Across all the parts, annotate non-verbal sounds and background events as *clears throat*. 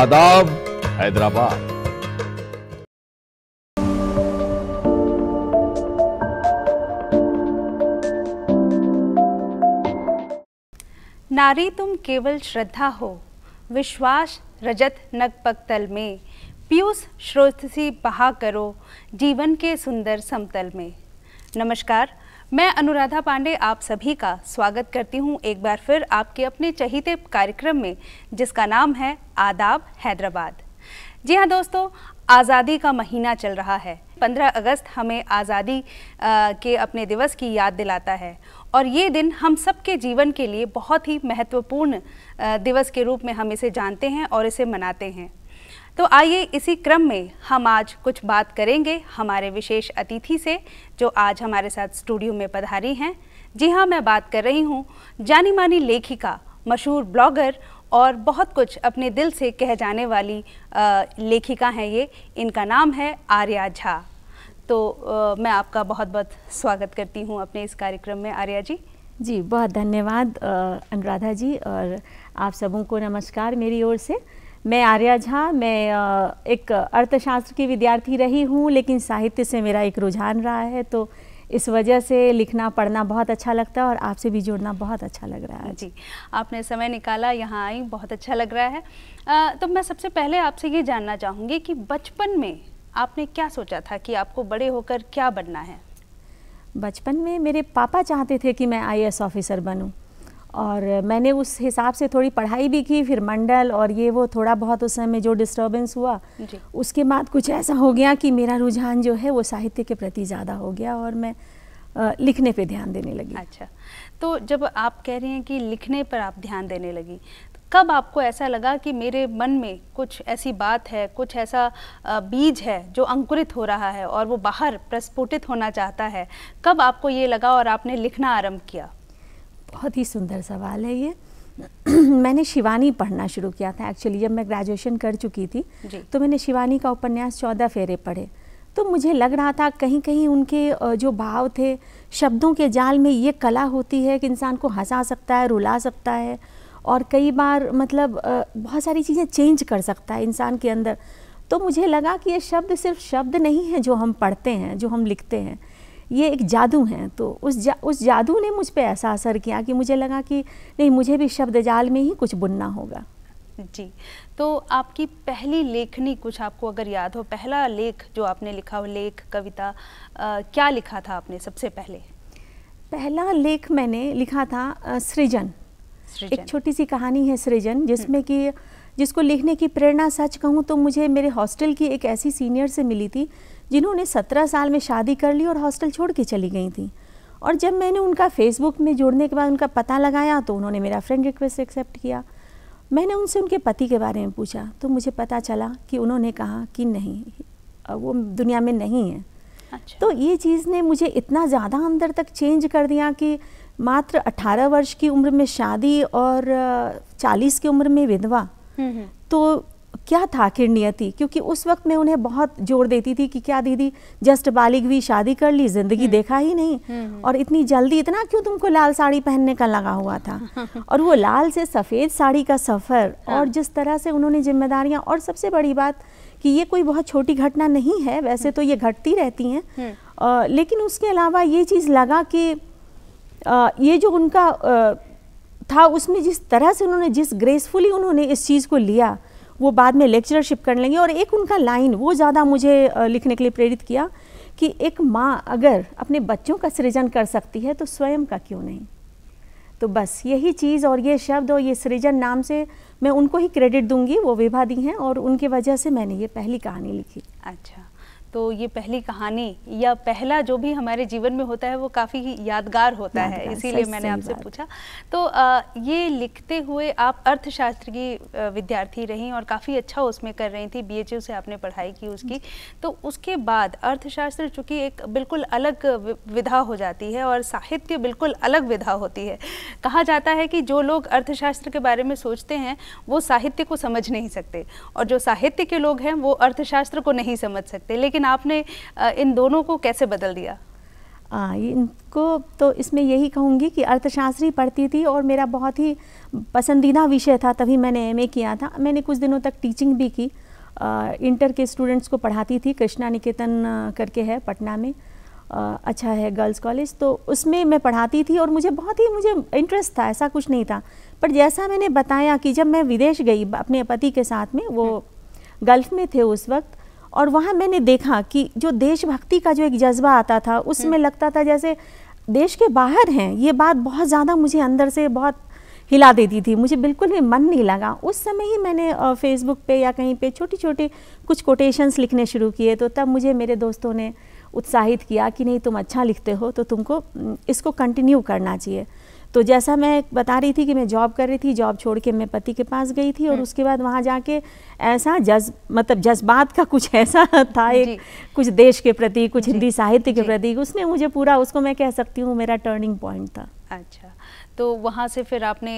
आदाब हैदराबाद नारी तुम केवल श्रद्धा हो विश्वास रजत नगपकतल में पीयूष श्रोत सी बहा करो जीवन के सुंदर समतल में नमस्कार मैं अनुराधा पांडे आप सभी का स्वागत करती हूं एक बार फिर आपके अपने चहीते कार्यक्रम में जिसका नाम है आदाब हैदराबाद जी हां दोस्तों आज़ादी का महीना चल रहा है 15 अगस्त हमें आज़ादी के अपने दिवस की याद दिलाता है और ये दिन हम सबके जीवन के लिए बहुत ही महत्वपूर्ण दिवस के रूप में हम इसे जानते हैं और इसे मनाते हैं तो आइए इसी क्रम में हम आज कुछ बात करेंगे हमारे विशेष अतिथि से जो आज हमारे साथ स्टूडियो में पधारी हैं जी हाँ मैं बात कर रही हूँ जानी मानी लेखिका मशहूर ब्लॉगर और बहुत कुछ अपने दिल से कह जाने वाली लेखिका हैं ये इनका नाम है आर्या झा तो आ, मैं आपका बहुत बहुत स्वागत करती हूँ अपने इस कार्यक्रम में आर्या जी जी बहुत धन्यवाद अनुराधा जी और आप सबों को नमस्कार मेरी ओर से मैं आर्या झा मैं एक अर्थशास्त्र की विद्यार्थी रही हूँ लेकिन साहित्य से मेरा एक रुझान रहा है तो इस वजह से लिखना पढ़ना बहुत अच्छा लगता है और आपसे भी जुड़ना बहुत अच्छा लग रहा है जी आपने समय निकाला यहाँ आई बहुत अच्छा लग रहा है आ, तो मैं सबसे पहले आपसे ये जानना चाहूँगी कि बचपन में आपने क्या सोचा था कि आपको बड़े होकर क्या बनना है बचपन में मेरे पापा चाहते थे कि मैं आई ऑफिसर बनूँ और मैंने उस हिसाब से थोड़ी पढ़ाई भी की फिर मंडल और ये वो थोड़ा बहुत उस समय जो डिस्टरबेंस हुआ उसके बाद कुछ ऐसा हो गया कि मेरा रुझान जो है वो साहित्य के प्रति ज़्यादा हो गया और मैं लिखने पे ध्यान देने लगी अच्छा तो जब आप कह रही हैं कि लिखने पर आप ध्यान देने लगी कब आपको ऐसा लगा कि मेरे मन में कुछ ऐसी बात है कुछ ऐसा बीज है जो अंकुरित हो रहा है और वो बाहर प्रस्फुटित होना चाहता है कब आपको ये लगा और आपने लिखना आरंभ किया बहुत ही सुंदर सवाल है ये *clears throat* मैंने शिवानी पढ़ना शुरू किया था एक्चुअली जब मैं ग्रेजुएशन कर चुकी थी तो मैंने शिवानी का उपन्यास चौदह फेरे पढ़े तो मुझे लग रहा था कहीं कहीं उनके जो भाव थे शब्दों के जाल में ये कला होती है कि इंसान को हंसा सकता है रुला सकता है और कई बार मतलब बहुत सारी चीज़ें चेंज कर सकता है इंसान के अंदर तो मुझे लगा कि ये शब्द सिर्फ शब्द नहीं है जो हम पढ़ते हैं जो हम लिखते हैं ये एक जादू हैं तो उस जा, उस जादू ने मुझ पर ऐसा असर किया कि मुझे लगा कि नहीं मुझे भी शब्द जाल में ही कुछ बुनना होगा जी तो आपकी पहली लेखनी कुछ आपको अगर याद हो पहला लेख जो आपने लिखा हो लेख कविता आ, क्या लिखा था आपने सबसे पहले पहला लेख मैंने लिखा था सृजन एक छोटी सी कहानी है सृजन हम्म। जिसमें कि जिसको लिखने की प्रेरणा सच कहूँ तो मुझे मेरे हॉस्टल की एक ऐसी सीनियर से मिली थी जिन्होंने सत्रह साल में शादी कर ली और हॉस्टल छोड़ के चली गई थी और जब मैंने उनका फेसबुक में जोड़ने के बाद उनका पता लगाया तो उन्होंने मेरा फ्रेंड रिक्वेस्ट एक्सेप्ट किया मैंने उनसे उनके पति के बारे में पूछा तो मुझे पता चला कि उन्होंने कहा कि नहीं वो दुनिया में नहीं है अच्छा। तो ये चीज़ ने मुझे इतना ज़्यादा अंदर तक चेंज कर दिया कि मात्र 18 वर्ष की उम्र में शादी और 40 की उम्र में विधवा हम्म, हम्म। तो क्या था आखिर नियति क्योंकि उस वक्त मैं उन्हें बहुत जोर देती थी कि क्या दीदी जस्ट बालिग हुई शादी कर ली जिंदगी हम्म। देखा ही नहीं हम्म, हम्म। और इतनी जल्दी इतना क्यों तुमको लाल साड़ी पहनने का लगा हुआ था *laughs* और वो लाल से सफ़ेद साड़ी का सफ़र हाँ। और जिस तरह से उन्होंने जिम्मेदारियाँ और सबसे बड़ी बात कि ये कोई बहुत छोटी घटना नहीं है वैसे तो ये घटती रहती हैं लेकिन उसके अलावा ये चीज़ लगा कि ये जो उनका था उसमें जिस तरह से उन्होंने जिस ग्रेसफुली उन्होंने इस चीज़ को लिया वो बाद में लेक्चरशिप कर लेंगे और एक उनका लाइन वो ज़्यादा मुझे लिखने के लिए प्रेरित किया कि एक माँ अगर अपने बच्चों का सृजन कर सकती है तो स्वयं का क्यों नहीं तो बस यही चीज़ और ये शब्द और ये सृजन नाम से मैं उनको ही क्रेडिट दूंगी वो विभा दी हैं और उनकी वजह से मैंने ये पहली कहानी लिखी अच्छा तो ये पहली कहानी या पहला जो भी हमारे जीवन में होता है वो काफ़ी यादगार होता है इसीलिए मैंने आपसे पूछा तो आ, ये लिखते हुए आप अर्थशास्त्र की विद्यार्थी रहीं और काफ़ी अच्छा उसमें कर रही थी बी से आपने पढ़ाई की उसकी तो उसके बाद अर्थशास्त्र चूँकि एक बिल्कुल अलग विधा हो जाती है और साहित्य बिल्कुल अलग विधा होती है कहा जाता है कि जो लोग अर्थशास्त्र के बारे में सोचते हैं वो साहित्य को समझ नहीं सकते और जो साहित्य के लोग हैं वो अर्थशास्त्र को नहीं समझ सकते लेकिन लेकिन आपने इन दोनों को कैसे बदल दिया आ, इनको तो इसमें यही कहूँगी कि अर्थशास्त्र ही पढ़ती थी और मेरा बहुत ही पसंदीदा विषय था तभी मैंने एमए किया था मैंने कुछ दिनों तक टीचिंग भी की आ, इंटर के स्टूडेंट्स को पढ़ाती थी कृष्णा निकेतन करके है पटना में आ, अच्छा है गर्ल्स कॉलेज तो उसमें मैं पढ़ाती थी और मुझे बहुत ही मुझे इंटरेस्ट था ऐसा कुछ नहीं था पर जैसा मैंने बताया कि जब मैं विदेश गई अपने पति के साथ में वो गल्फ़ हम्म। में थे उस वक्त और वहाँ मैंने देखा कि जो देशभक्ति का जो एक जज्बा आता था उसमें हम्म। लगता था जैसे देश के बाहर हैं ये बात बहुत ज़्यादा मुझे अंदर से बहुत हिला देती थी मुझे बिल्कुल भी मन नहीं लगा उस समय ही मैंने फेसबुक पे या कहीं पे छोटी छोटी कुछ कोटेशंस लिखने शुरू किए तो तब मुझे मेरे दोस्तों ने उत्साहित किया कि नहीं तुम अच्छा लिखते हो तो तुमको इसको कंटिन्यू करना चाहिए तो जैसा मैं बता रही थी कि मैं जॉब कर रही थी जॉब छोड़ के मैं पति के पास गई थी और हम्म। उसके बाद वहाँ जाके ऐसा जज मतलब जज्बात का कुछ ऐसा *laughs* था एक कुछ देश के प्रति कुछ हिंदी साहित्य के प्रति उसने मुझे पूरा उसको मैं कह सकती हूँ मेरा टर्निंग पॉइंट था अच्छा तो वहाँ से फिर आपने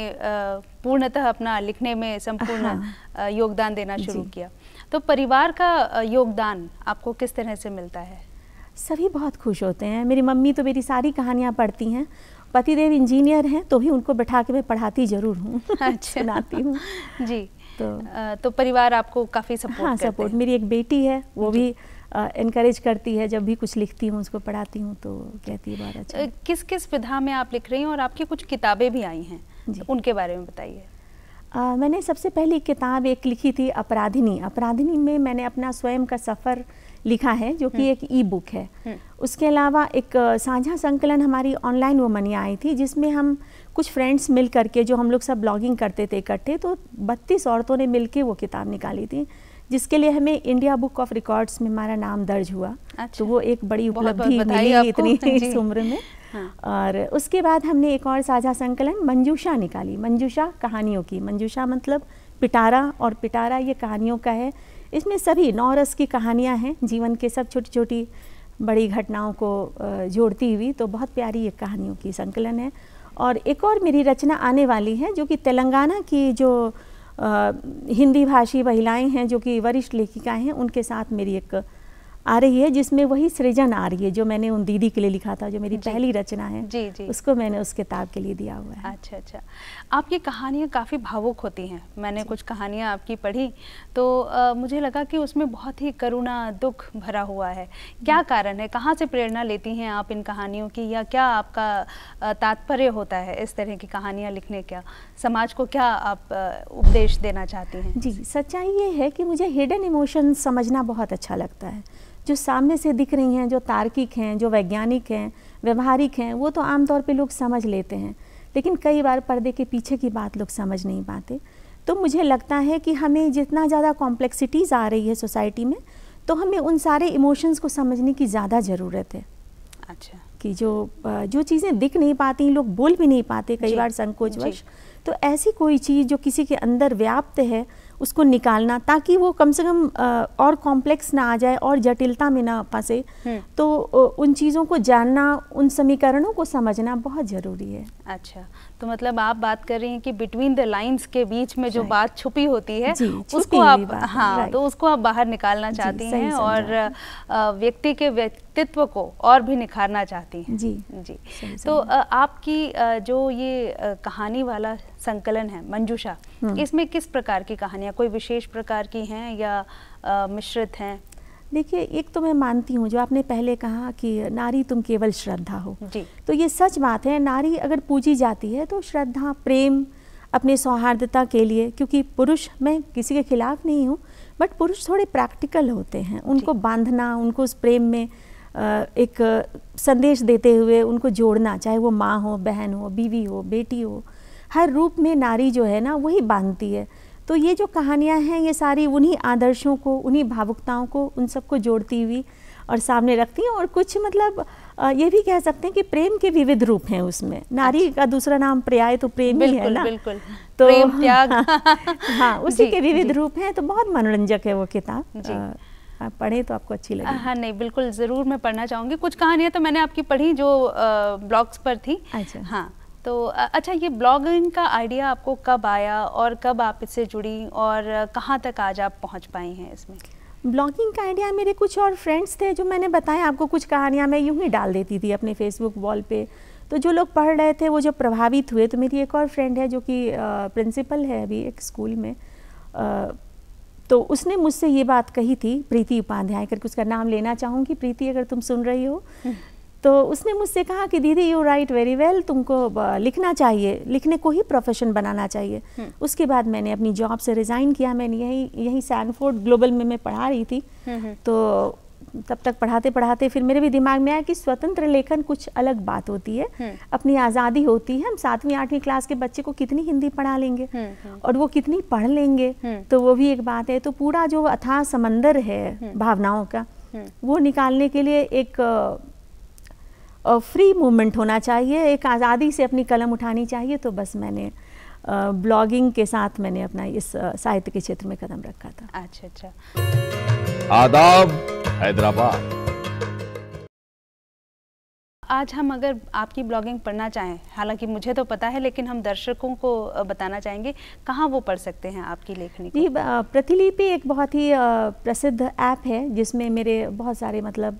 पूर्णतः अपना लिखने में संपूर्ण हाँ। योगदान देना शुरू किया तो परिवार का योगदान आपको किस तरह से मिलता है सभी बहुत खुश होते हैं मेरी मम्मी तो मेरी सारी कहानियाँ पढ़ती हैं पतिदेव इंजीनियर हैं तो भी उनको बैठा के मैं पढ़ाती ज़रूर हूँ *laughs* अच्छा। सुनाती हूँ जी तो तो परिवार आपको काफ़ी सपोर्ट हाँ सपोर्ट मेरी एक बेटी है वो भी इनक्रेज करती है जब भी कुछ लिखती हूँ उसको पढ़ाती हूँ तो कहती है बहुत अच्छा किस किस विधा में आप लिख रही हैं और आपकी कुछ किताबें भी आई हैं तो उनके बारे में बताइए मैंने सबसे पहली किताब एक लिखी थी अपराधिनी अपराधिनी में मैंने अपना स्वयं का सफ़र लिखा है जो कि हम्म। एक ई बुक है हम्म। उसके अलावा एक साझा संकलन हमारी ऑनलाइन मनी आई थी जिसमें हम कुछ फ्रेंड्स मिल करके जो हम लोग सब ब्लॉगिंग करते थे इकट्ठे तो बत्तीस औरतों ने मिल वो किताब निकाली थी जिसके लिए हमें इंडिया बुक ऑफ रिकॉर्ड्स में हमारा नाम दर्ज हुआ अच्छा। तो वो एक बड़ी उपलब्धि मिली इतनी *laughs* इस उम्र में हाँ। और उसके बाद हमने एक और साझा संकलन मंजूषा निकाली मंजूषा कहानियों की मंजूषा मतलब पिटारा और पिटारा ये कहानियों का है इसमें सभी नौ रस की कहानियाँ हैं जीवन के सब छोटी छोटी बड़ी घटनाओं को जोड़ती हुई तो बहुत प्यारी एक कहानियों की संकलन है और एक और मेरी रचना आने वाली है जो कि तेलंगाना की जो हिंदी भाषी महिलाएं हैं जो कि वरिष्ठ लेखिकाएं हैं उनके साथ मेरी एक आ रही है जिसमें वही सृजन आ रही है जो मैंने उन दीदी के लिए लिखा था जो मेरी पहली रचना है जी जी उसको मैंने उस किताब के लिए दिया हुआ है अच्छा अच्छा आपकी कहानियाँ काफ़ी भावुक होती हैं मैंने कुछ कहानियाँ आपकी पढ़ी तो आ, मुझे लगा कि उसमें बहुत ही करुणा दुख भरा हुआ है क्या कारण है कहाँ से प्रेरणा लेती हैं आप इन कहानियों की या क्या आपका तात्पर्य होता है इस तरह की कहानियाँ लिखने का समाज को क्या आप उपदेश देना चाहती हैं जी सच्चाई ये है कि मुझे हिडन इमोशन समझना बहुत अच्छा लगता है जो सामने से दिख रही हैं जो तार्किक हैं जो वैज्ञानिक हैं व्यवहारिक हैं वो तो आमतौर पे लोग समझ लेते हैं लेकिन कई बार पर्दे के पीछे की बात लोग समझ नहीं पाते तो मुझे लगता है कि हमें जितना ज़्यादा कॉम्प्लेक्सिटीज़ आ रही है सोसाइटी में तो हमें उन सारे इमोशंस को समझने की ज़्यादा ज़रूरत है अच्छा कि जो जो चीज़ें दिख नहीं पाती लोग बोल भी नहीं पाते कई बार संकोचवश तो ऐसी कोई चीज़ जो किसी के अंदर व्याप्त है उसको निकालना ताकि वो कम से कम और कॉम्प्लेक्स ना आ जाए और जटिलता में ना फंसे हम्म। तो उन चीज़ों को जानना उन समीकरणों को समझना बहुत ज़रूरी है अच्छा तो मतलब आप बात कर रही हैं कि बिटवीन द लाइंस के बीच में जो बात छुपी होती है उसको आप हाँ तो उसको आप बाहर निकालना चाहती हैं और व्यक्ति के व्यक्तित्व को और भी निखारना चाहती हैं जी जी तो आपकी जो ये कहानी वाला संकलन है मंजूषा हम्म। इसमें किस प्रकार की कहानियाँ कोई विशेष प्रकार की हैं या मिश्रित हैं देखिए एक तो मैं मानती हूँ जो आपने पहले कहा कि नारी तुम केवल श्रद्धा हो जी तो ये सच बात है नारी अगर पूजी जाती है तो श्रद्धा प्रेम अपने सौहार्दता के लिए क्योंकि पुरुष मैं किसी के खिलाफ नहीं हूँ बट पुरुष थोड़े प्रैक्टिकल होते हैं उनको बांधना उनको उस प्रेम में एक संदेश देते हुए उनको जोड़ना चाहे वो माँ हो बहन हो बीवी हो बेटी हो हर रूप में नारी जो है ना वही बांधती है तो ये जो कहानियाँ हैं ये सारी उन्हीं आदर्शों को उन्हीं भावुकताओं को उन सबको जोड़ती हुई और सामने रखती हैं और कुछ मतलब ये भी कह सकते हैं कि प्रेम के विविध रूप हैं उसमें नारी अच्छा। का दूसरा नाम पर्याय तो प्रेम ही है ना बिल्कुल तो प्रेम त्याग *laughs* हाँ उसी के विविध रूप हैं तो बहुत मनोरंजक है वो किताब आप तो आपको अच्छी लगे हाँ नहीं बिल्कुल ज़रूर मैं पढ़ना चाहूंगी कुछ कहानियां तो मैंने आपकी पढ़ी जो ब्लॉग्स पर थी अच्छा हाँ तो अच्छा ये ब्लॉगिंग का आइडिया आपको कब आया और कब आप इससे जुड़ी और कहाँ तक आज आप पहुँच पाई हैं इसमें ब्लॉगिंग का आइडिया मेरे कुछ और फ्रेंड्स थे जो मैंने बताया आपको कुछ कहानियाँ मैं यूँ ही डाल देती थी अपने फेसबुक वॉल पे तो जो लोग पढ़ रहे थे वो जो प्रभावित हुए तो मेरी एक और फ्रेंड है जो कि प्रिंसिपल है अभी एक स्कूल में आ, तो उसने मुझसे ये बात कही थी प्रीति उपाध्याय करके उसका नाम लेना चाहूँगी प्रीति अगर तुम सुन रही हो तो उसने मुझसे कहा कि दीदी यू राइट वेरी वेल तुमको लिखना चाहिए लिखने को ही प्रोफेशन बनाना चाहिए हम्म। उसके बाद मैंने अपनी जॉब से रिज़ाइन किया मैंने यही यही सैनफोर्ड ग्लोबल में मैं पढ़ा रही थी हम्म, हम्म। तो तब तक पढ़ाते पढ़ाते फिर मेरे भी दिमाग में आया कि स्वतंत्र लेखन कुछ अलग बात होती है अपनी आज़ादी होती है हम सातवीं आठवीं क्लास के बच्चे को कितनी हिंदी पढ़ा लेंगे और वो कितनी पढ़ लेंगे तो वो भी एक बात है तो पूरा जो अथाह समंदर है भावनाओं का वो निकालने के लिए एक फ्री मूवमेंट होना चाहिए एक आज़ादी से अपनी कलम उठानी चाहिए तो बस मैंने ब्लॉगिंग के साथ मैंने अपना इस साहित्य के क्षेत्र में कदम रखा था अच्छा अच्छा आदाब हैदराबाद आज हम अगर आपकी ब्लॉगिंग पढ़ना चाहें हालांकि मुझे तो पता है लेकिन हम दर्शकों को बताना चाहेंगे कहाँ वो पढ़ सकते हैं आपकी लेखनी जी प्रतिलिपि एक बहुत ही प्रसिद्ध ऐप है जिसमें मेरे बहुत सारे मतलब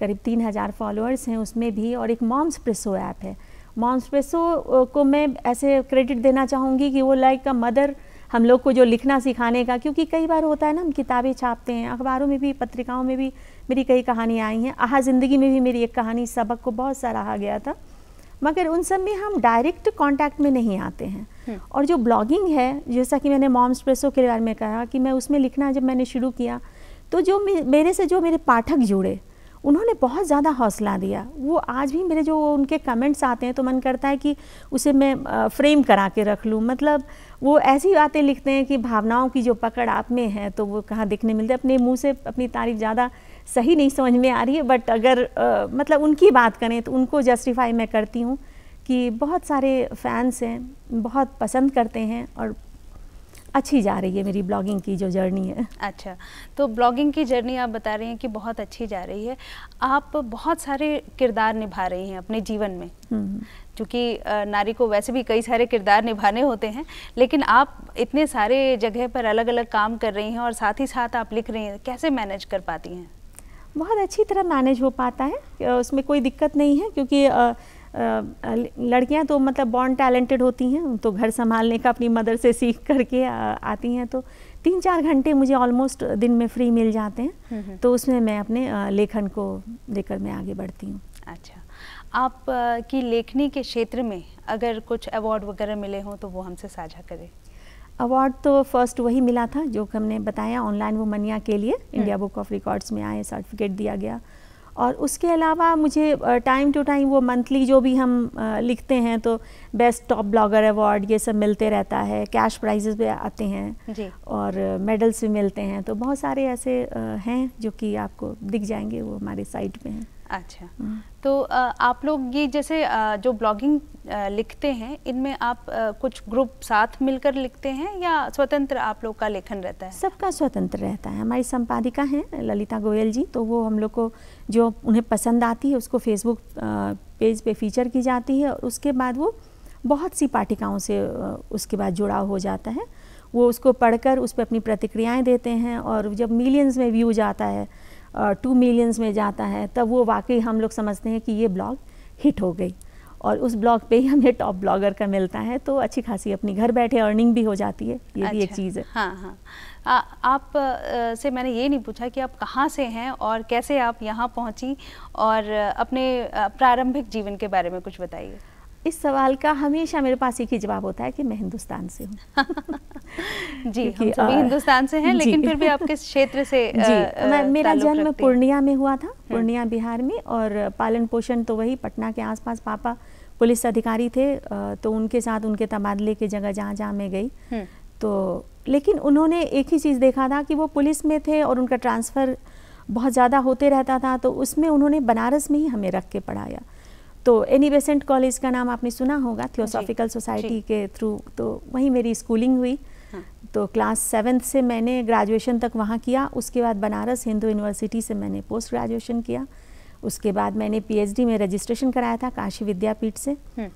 करीब तीन हज़ार फॉलोअर्स हैं उसमें भी और एक मॉम्स प्रेसो ऐप है मॉम्स प्रेसो को मैं ऐसे क्रेडिट देना चाहूँगी कि वो लाइक अ मदर हम लोग को जो लिखना सिखाने का क्योंकि कई बार होता है ना हम किताबें छापते हैं अखबारों में भी पत्रिकाओं में भी मेरी कई कहानियाँ आई हैं आह ज़िंदगी में भी मेरी एक कहानी सबक को बहुत सराहा गया था मगर उन सब में हम डायरेक्ट कांटेक्ट में नहीं आते हैं हम्म। और जो ब्लॉगिंग है जैसा कि मैंने मॉम्स प्रेसो के बारे में कहा कि मैं उसमें लिखना जब मैंने शुरू किया तो जो मेरे से जो मेरे पाठक जुड़े उन्होंने बहुत ज़्यादा हौसला दिया वो आज भी मेरे जो उनके कमेंट्स आते हैं तो मन करता है कि उसे मैं फ्रेम करा के रख लूँ मतलब वो ऐसी बातें लिखते हैं कि भावनाओं की जो पकड़ आप में है तो वो कहाँ दिखने मिलते अपने मुँह से अपनी तारीफ ज़्यादा सही नहीं समझ में आ रही है बट अगर आ, मतलब उनकी बात करें तो उनको जस्टिफाई मैं करती हूँ कि बहुत सारे फैंस हैं बहुत पसंद करते हैं और अच्छी जा रही है मेरी ब्लॉगिंग की जो जर्नी है अच्छा तो ब्लॉगिंग की जर्नी आप बता रही हैं कि बहुत अच्छी जा रही है आप बहुत सारे किरदार निभा रही हैं अपने जीवन में हम्म। क्योंकि नारी को वैसे भी कई सारे किरदार निभाने होते हैं लेकिन आप इतने सारे जगह पर अलग अलग काम कर रही हैं और साथ ही साथ आप लिख रही हैं कैसे मैनेज कर पाती हैं बहुत अच्छी तरह मैनेज हो पाता है उसमें कोई दिक्कत नहीं है क्योंकि लड़कियां तो मतलब बॉन्ड टैलेंटेड होती हैं तो घर संभालने का अपनी मदर से सीख करके आती हैं तो तीन चार घंटे मुझे ऑलमोस्ट दिन में फ्री मिल जाते हैं हम्म, हम्म। तो उसमें मैं अपने लेखन को लेकर मैं आगे बढ़ती हूँ अच्छा आप की लेखनी के क्षेत्र में अगर कुछ अवार्ड वगैरह मिले हों तो वो हमसे साझा करें अवार्ड तो फर्स्ट वही मिला था जो हमने बताया ऑनलाइन वो मनिया के लिए इंडिया बुक ऑफ रिकॉर्ड्स में आए सर्टिफिकेट दिया गया और उसके अलावा मुझे टाइम टू टाइम वो मंथली जो भी हम लिखते हैं तो बेस्ट टॉप ब्लॉगर अवार्ड ये सब मिलते रहता है कैश प्राइजेस भी आते हैं और मेडल्स भी मिलते हैं तो बहुत सारे ऐसे हैं जो कि आपको दिख जाएंगे वो हमारे साइट पे हैं अच्छा हम्म। तो आप लोग ये जैसे जो ब्लॉगिंग लिखते हैं इनमें आप कुछ ग्रुप साथ मिलकर लिखते हैं या स्वतंत्र आप लोग का लेखन रहता है सबका स्वतंत्र रहता है हमारी संपादिका हैं ललिता गोयल जी तो वो हम लोग को जो उन्हें पसंद आती है उसको फेसबुक पेज पे फीचर की जाती है और उसके बाद वो बहुत सी पाठिकाओं से उसके बाद जुड़ाव हो जाता है वो उसको पढ़कर उस पर अपनी प्रतिक्रियाएँ देते हैं और जब मिलियंस में व्यूज आता है टू मिलियंस में जाता है तब वो वाकई हम लोग समझते हैं कि ये ब्लॉग हिट हो गई और उस ब्लॉग पे ही हमें टॉप ब्लॉगर का मिलता है तो अच्छी खासी अपनी घर बैठे अर्निंग भी हो जाती है ये अच्छा, भी एक अच्छा। चीज़ है हाँ हाँ आ, आप आ, से मैंने ये नहीं पूछा कि आप कहाँ से हैं और कैसे आप यहाँ पहुँची और अपने प्रारंभिक जीवन के बारे में कुछ बताइए इस सवाल का हमेशा मेरे पास एक ही जवाब होता है कि मैं हिंदुस्तान से हूँ *laughs* जी हम सभी हिंदुस्तान से हैं लेकिन फिर भी आप किस क्षेत्र से *laughs* जी आ, मैं, मेरा जन्म पूर्णिया में हुआ था हम्म। पूर्णिया बिहार में और पालन पोषण तो वही पटना के आसपास पापा पुलिस अधिकारी थे तो उनके साथ उनके तबादले की जगह जहाँ जहाँ मैं गई हम्म। तो लेकिन उन्होंने एक ही चीज़ देखा था कि वो पुलिस में थे और उनका ट्रांसफ़र बहुत ज़्यादा होते रहता था तो उसमें उन्होंने बनारस में ही हमें रख के पढ़ाया तो एनी बेसेंट कॉलेज का नाम आपने सुना होगा थियोसॉफिकल हाँ, सोसाइटी के थ्रू तो वहीं मेरी स्कूलिंग हुई हाँ। तो क्लास सेवन्थ से मैंने ग्रेजुएशन तक वहाँ किया उसके बाद बनारस हिंदू यूनिवर्सिटी से मैंने पोस्ट ग्रेजुएशन किया उसके बाद मैंने पीएचडी में रजिस्ट्रेशन कराया था काशी विद्यापीठ से हम्म।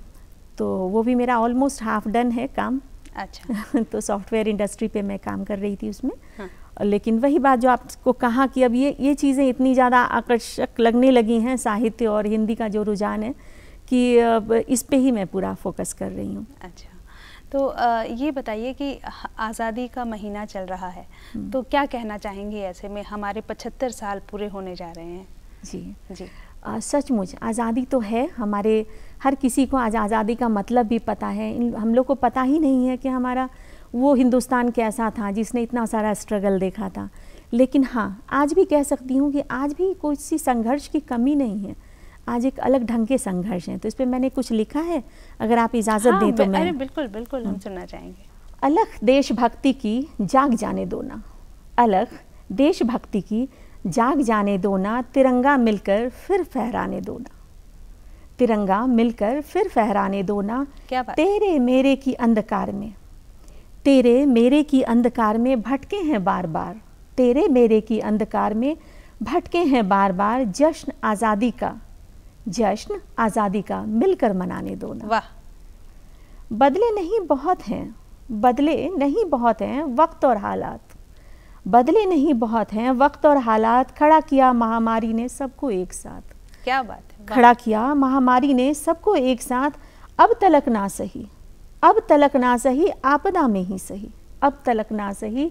तो वो भी मेरा ऑलमोस्ट हाफ डन है काम अच्छा *laughs* तो सॉफ्टवेयर इंडस्ट्री पे मैं काम कर रही थी उसमें हाँ। लेकिन वही बात जो आपको कहा कि अब ये ये चीज़ें इतनी ज़्यादा आकर्षक लगने लगी हैं साहित्य और हिंदी का जो रुझान है कि अब इस पे ही मैं पूरा फोकस कर रही हूँ अच्छा तो ये बताइए कि आज़ादी का महीना चल रहा है हम्म। तो क्या कहना चाहेंगे ऐसे में हमारे पचहत्तर साल पूरे होने जा रहे हैं जी जी सचमुच आज़ादी तो है हमारे हर किसी को आज आज़ादी का मतलब भी पता है इन हम लोग को पता ही नहीं है कि हमारा वो हिंदुस्तान कैसा था जिसने इतना सारा स्ट्रगल देखा था लेकिन हाँ आज भी कह सकती हूँ कि आज भी कोई सी संघर्ष की कमी नहीं है आज एक अलग ढंग के संघर्ष हैं तो इस पर मैंने कुछ लिखा है अगर आप इजाज़त हाँ, दें तो मैं अरे बिल्कुल बिल्कुल हम हाँ। सुनना चाहेंगे अलग देशभक्ति की जाग जाने दो ना अलग देशभक्ति की जाग जाने दो ना तिरंगा मिलकर फिर फहराने दो ना तिरंगा मिलकर फिर फहराने दो ना क्या तेरे मेरे की अंधकार में तेरे मेरे की अंधकार में भटके हैं बार बार तेरे मेरे की अंधकार में भटके हैं बार बार जश्न आज़ादी का जश्न आज़ादी का मिलकर मनाने दो ना वाह बदले नहीं बहुत हैं बदले नहीं बहुत हैं वक्त और हालात बदले नहीं बहुत हैं वक्त और हालात खड़ा किया महामारी ने सबको एक साथ क्या बात है खड़ा किया महामारी ने सबको एक साथ अब तलक ना सही अब तलक ना सही आपदा में ही सही अब तलक ना सही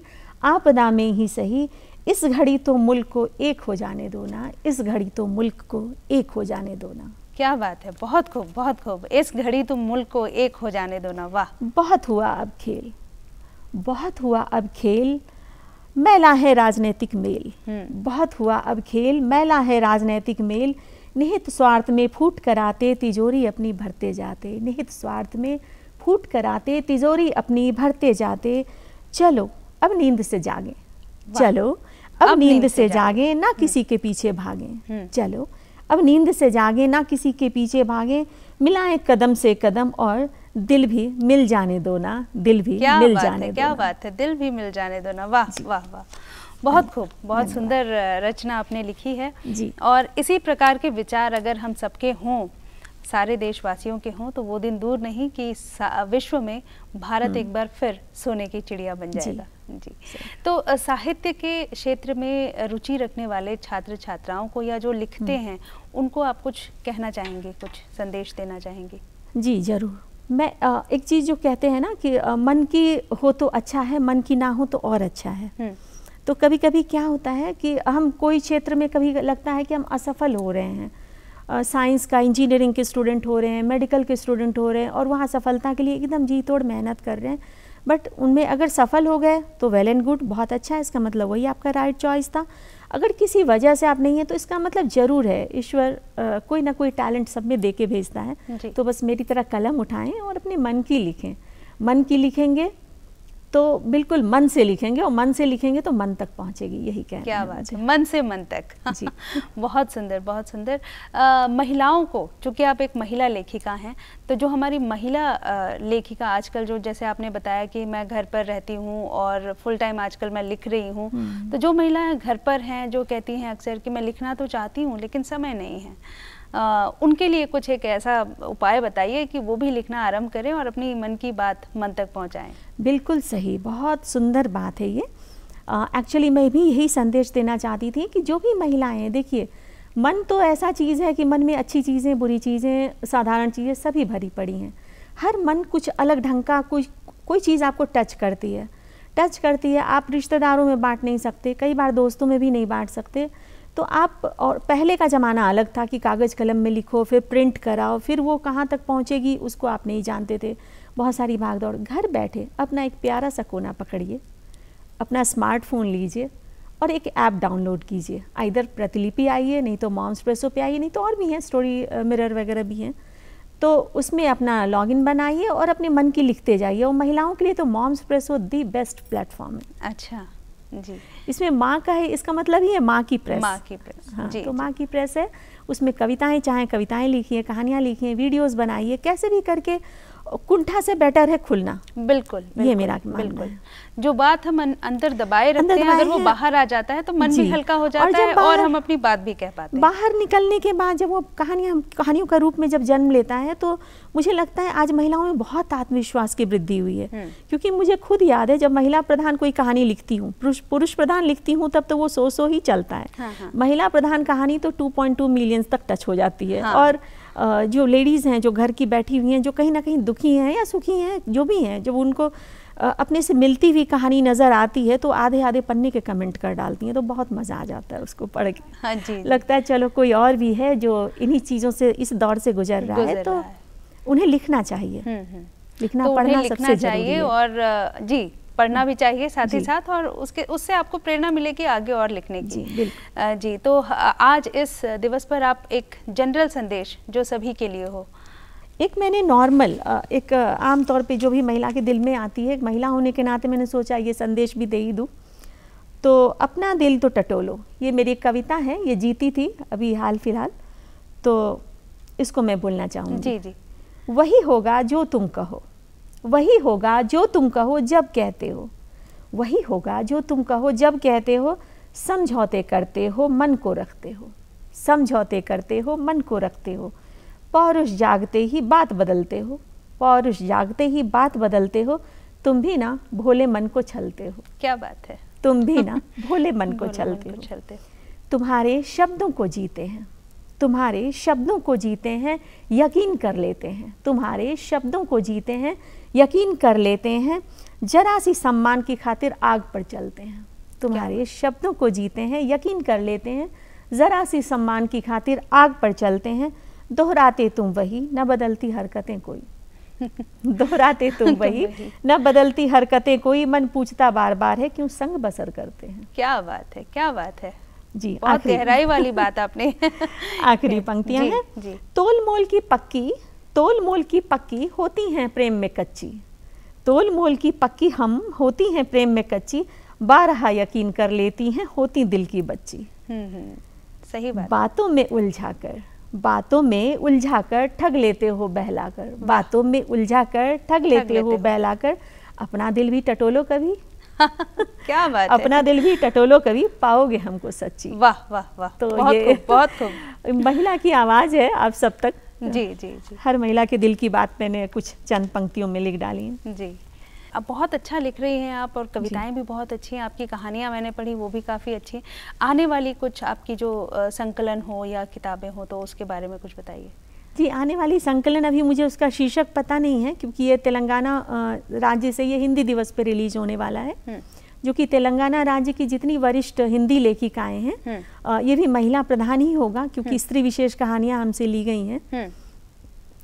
आपदा में ही सही इस घड़ी तो मुल्क को एक हो जाने दो ना इस घड़ी तो मुल्क को एक हो जाने दो ना क्या बात है बहुत खूब बहुत खूब इस घड़ी तो मुल्क को एक हो जाने दो ना वाह बहुत हुआ अब खेल बहुत हुआ अब खेल मैला है राजनीतिक मेल हम्म। बहुत हुआ अब खेल मैला है राजनीतिक मेल निहित स्वार्थ में फूट कराते तिजोरी अपनी भरते जाते निहित स्वार्थ में फूट कर आते तिजोरी अपनी भरते जाते चलो अब नींद से जागे चलो अब, अब नींद, से जागे ना हम्म। किसी के पीछे भागे हम्म। चलो अब नींद से जागे ना किसी के पीछे भागे मिलाएं कदम से कदम और दिल भी मिल जाने दो ना दिल भी क्या मिल बात जाने है, क्या बात है दिल भी मिल जाने दो ना वाह वाह वाह बहुत खूब बहुत सुंदर रचना आपने लिखी है जी और इसी प्रकार के विचार अगर हम सबके हों सारे देशवासियों के हों तो वो दिन दूर नहीं कि विश्व में भारत एक हम्म। बार फिर सोने की चिड़िया बन जाएगा जी, जी। तो साहित्य के क्षेत्र में रुचि रखने वाले छात्र छात्राओं को या जो लिखते हम्म। हैं उनको आप कुछ कहना चाहेंगे कुछ संदेश देना चाहेंगे जी जरूर मैं एक चीज़ जो कहते हैं ना कि मन की हो तो अच्छा है मन की ना हो तो और अच्छा है हम्म। तो कभी कभी क्या होता है कि हम कोई क्षेत्र में कभी लगता है कि हम असफल हो रहे हैं साइंस का इंजीनियरिंग के स्टूडेंट हो रहे हैं मेडिकल के स्टूडेंट हो रहे हैं और वहाँ सफलता के लिए एकदम जी तोड़ मेहनत कर रहे हैं बट उनमें अगर सफल हो गए तो वेल एंड गुड बहुत अच्छा है इसका मतलब वही आपका राइट right चॉइस था अगर किसी वजह से आप नहीं है तो इसका मतलब ज़रूर है ईश्वर कोई ना कोई टैलेंट सब में दे के भेजता है तो बस मेरी तरह कलम उठाएं और अपने मन की लिखें मन की लिखेंगे तो बिल्कुल मन से लिखेंगे और मन से लिखेंगे तो मन तक पहुंचेगी यही कहना क्या बात है मन से मन तक जी *laughs* बहुत सुंदर बहुत सुंदर महिलाओं को चूंकि आप एक महिला लेखिका हैं तो जो हमारी महिला लेखिका आजकल जो जैसे आपने बताया कि मैं घर पर रहती हूँ और फुल टाइम आजकल मैं लिख रही हूँ हम्म। तो जो महिलाएं घर पर हैं जो कहती हैं अक्सर कि मैं लिखना तो चाहती हूँ लेकिन समय नहीं है उनके लिए कुछ एक ऐसा उपाय बताइए कि वो भी लिखना आरंभ करें और अपनी मन की बात मन तक पहुँचाएँ बिल्कुल सही बहुत सुंदर बात है ये एक्चुअली मैं भी यही संदेश देना चाहती थी कि जो भी महिलाएं देखिए मन तो ऐसा चीज़ है कि मन में अच्छी चीज़ें बुरी चीज़ें साधारण चीज़ें सभी भरी पड़ी हैं हर मन कुछ अलग ढंग का कुछ कोई चीज़ आपको टच करती है टच करती है आप रिश्तेदारों में बांट नहीं सकते कई बार दोस्तों में भी नहीं बांट सकते तो आप और पहले का ज़माना अलग था कि कागज़ कलम में लिखो फिर प्रिंट कराओ फिर वो कहाँ तक पहुँचेगी उसको आप नहीं जानते थे बहुत सारी भाग दौड़ घर बैठे अपना एक प्यारा सा कोना पकड़िए अपना स्मार्टफोन लीजिए और एक ऐप डाउनलोड कीजिए इधर प्रतिलिपि आइए नहीं तो मॉम्स प्रेसो पे आइए नहीं तो और भी हैं स्टोरी मिरर वगैरह भी हैं तो उसमें अपना लॉगिन बनाइए और अपने मन की लिखते जाइए और महिलाओं के लिए तो Momspresso the best platform है अच्छा जी इसमें माँ का है इसका मतलब ही है माँ की प्रेस माँ की प्रेस हाँ जी, तो माँ की प्रेस है उसमें कविताएं चाहे कविताएं लिखिए कहानियाँ लिखिए वीडियोस बनाइए कैसे भी करके कुंठा से बेटर है खुलना बिल्कुल, बिल्कुल ये मेरा बिल्कुल है। जो बात हम अं-, अंदर दबाए रखते अंदर हैं अगर वो बाहर आ जाता है तो मन भी हल्का हो जाता और है और हम अपनी बात भी कह पाते हैं बाहर निकलने के बाद जब वो कहानियां कहानियों का रूप में जब जन्म लेता है तो मुझे लगता है आज महिलाओं में बहुत आत्मविश्वास की वृद्धि हुई है हम्म। क्योंकि मुझे खुद याद है जब महिला प्रधान कोई कहानी लिखती हूँ पुरुष प्रधान लिखती हूँ तब तो वो सो सो ही चलता है हाँ, हाँ। महिला प्रधान कहानी तो टू मिलियंस तक टच हो जाती है हाँ। और जो लेडीज़ हैं जो घर की बैठी हुई हैं जो कहीं ना कहीं दुखी हैं या सुखी हैं जो भी हैं जब उनको अपने से मिलती हुई कहानी नज़र आती है तो आधे आधे पन्ने के कमेंट कर डालती हैं तो बहुत मज़ा आ जाता है उसको पढ़ के हाँ जी लगता है चलो कोई और भी है जो इन्हीं चीज़ों से इस दौर से गुजर रहा है तो उन्हें लिखना चाहिए हम्म, हम्म। लिखना तो पढ़ना लिखना सबसे चाहिए और जी पढ़ना भी चाहिए साथ ही साथ और उसके उससे आपको प्रेरणा मिलेगी आगे और लिखने की जी, जी तो आज इस दिवस पर आप एक जनरल संदेश जो सभी के लिए हो एक मैंने नॉर्मल एक आम तौर पे जो भी महिला के दिल में आती है महिला होने के नाते मैंने सोचा ये संदेश भी दे ही दूँ तो अपना दिल तो टटोलो ये मेरी एक कविता है ये जीती थी अभी हाल फिलहाल तो इसको मैं बोलना चाहूँगी जी जी वही होगा जो तुम कहो वही होगा जो तुम कहो जब कहते हो वही होगा जो तुम कहो जब कहते हो समझौते करते हो मन को रखते हो समझौते करते हो मन को रखते हो पौरुष जागते ही बात बदलते हो पौरुष जागते ही बात बदलते हो तुम भी ना भोले मन को छलते हो क्या बात है तुम भी ना *laughs* भोले मन को छलते हो छलते तुम्हारे शब्दों को जीते हैं तुम्हारे शब्दों को जीते हैं यकीन कर लेते हैं तुम्हारे शब्दों को जीते हैं यकीन कर लेते हैं जरा सी सम्मान की खातिर आग पर चलते हैं तुम्हारे शब्दों को जीते हैं यकीन कर लेते हैं ज़रा सी सम्मान की खातिर आग पर चलते हैं दोहराते तुम वही न बदलती हरकतें कोई *laughs* दोहराते तुम वही न बदलती हरकतें कोई मन पूछता बार बार है क्यों संग बसर करते हैं क्या बात है क्या बात है जी गहराई वाली बात आपने *laughs* आखिरी *laughs* पंक्तियां हैं तोल मोल की पक्की तोल मोल की पक्की होती हैं प्रेम में कच्ची तोल मोल की पक्की हम होती हैं प्रेम में कच्ची बारहा यकीन कर लेती हैं होती दिल की बच्ची हम्म, हम्म, सही बात बातों में उलझा कर बातों में उलझा कर ठग लेते हो बहलाकर बातों में उलझा कर ठग लेते हो बहलाकर अपना दिल भी टटोलो कभी *laughs* क्या बात अपना दिल भी टटोलो कभी पाओगे हमको सच्ची वाह वाह वाह तो बहुत ये बहुत *laughs* महिला की आवाज है आप सब तक जी जी जी हर महिला के दिल की बात मैंने कुछ चंद पंक्तियों में लिख डाली जी आप बहुत अच्छा लिख रही हैं आप और कविताएं भी बहुत अच्छी हैं आपकी कहानियां मैंने पढ़ी वो भी काफ़ी अच्छी हैं आने वाली कुछ आपकी जो संकलन हो या किताबें हो तो उसके बारे में कुछ बताइए जी आने वाली संकलन अभी मुझे उसका शीर्षक पता नहीं है क्योंकि ये तेलंगाना राज्य से ये हिंदी दिवस पर रिलीज होने वाला है हम्म। जो कि तेलंगाना राज्य की जितनी वरिष्ठ हिंदी लेखिकाएं हैं हम्म। ये भी महिला प्रधान ही होगा क्योंकि हम्म। स्त्री विशेष कहानियां हमसे ली गई हैं हम्म।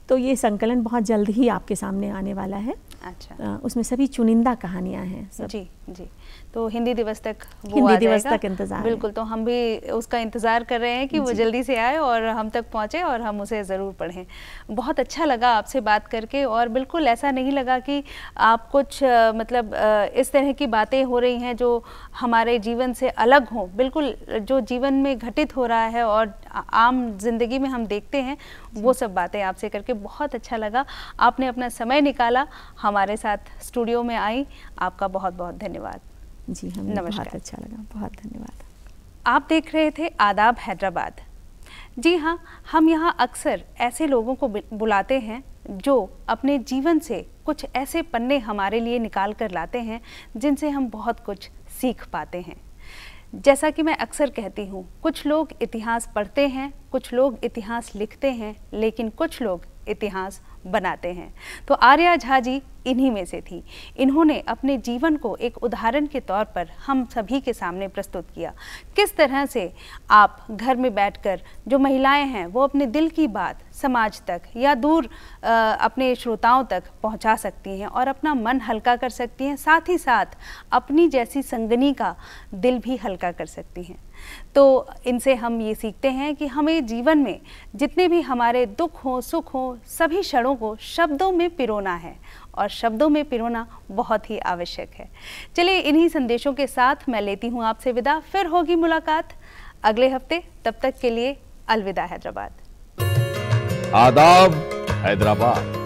तो ये संकलन बहुत जल्द ही आपके सामने आने वाला है अच्छा उसमें सभी चुनिंदा कहानियां हैं सब। जी जी तो हिंदी दिवस तक वो हिंदी दिवस तक इंतजार बिल्कुल तो हम भी उसका इंतजार कर रहे हैं कि वो जल्दी से आए और हम तक पहुंचे और हम उसे ज़रूर पढ़ें बहुत अच्छा लगा आपसे बात करके और बिल्कुल ऐसा नहीं लगा कि आप कुछ मतलब इस तरह की बातें हो रही हैं जो हमारे जीवन से अलग हों बिल्कुल जो जीवन में घटित हो रहा है और आम जिंदगी में हम देखते हैं वो सब बातें आपसे करके बहुत अच्छा लगा आपने अपना समय निकाला हमारे साथ स्टूडियो में आई आपका बहुत बहुत धन्यवाद जी हमें बहुत अच्छा लगा बहुत धन्यवाद आप देख रहे थे आदाब हैदराबाद जी हाँ हम यहाँ अक्सर ऐसे लोगों को बुलाते हैं जो अपने जीवन से कुछ ऐसे पन्ने हमारे लिए निकाल कर लाते हैं जिनसे हम बहुत कुछ सीख पाते हैं जैसा कि मैं अक्सर कहती हूँ कुछ लोग इतिहास पढ़ते हैं कुछ लोग इतिहास लिखते हैं लेकिन कुछ लोग इतिहास बनाते हैं तो आर्या झा जी इन्हीं में से थी इन्होंने अपने जीवन को एक उदाहरण के तौर पर हम सभी के सामने प्रस्तुत किया किस तरह से आप घर में बैठकर जो महिलाएं हैं वो अपने दिल की बात समाज तक या दूर आ, अपने श्रोताओं तक पहुंचा सकती हैं और अपना मन हल्का कर सकती हैं साथ ही साथ अपनी जैसी संगनी का दिल भी हल्का कर सकती हैं तो इनसे हम ये सीखते हैं कि हमें जीवन में जितने भी हमारे दुख हो सुख हो सभी क्षणों को शब्दों में पिरोना है और शब्दों में पिरोना बहुत ही आवश्यक है चलिए इन्हीं संदेशों के साथ मैं लेती हूँ आपसे विदा फिर होगी मुलाकात अगले हफ्ते तब तक के लिए अलविदा हैदराबाद आदाब हैदराबाद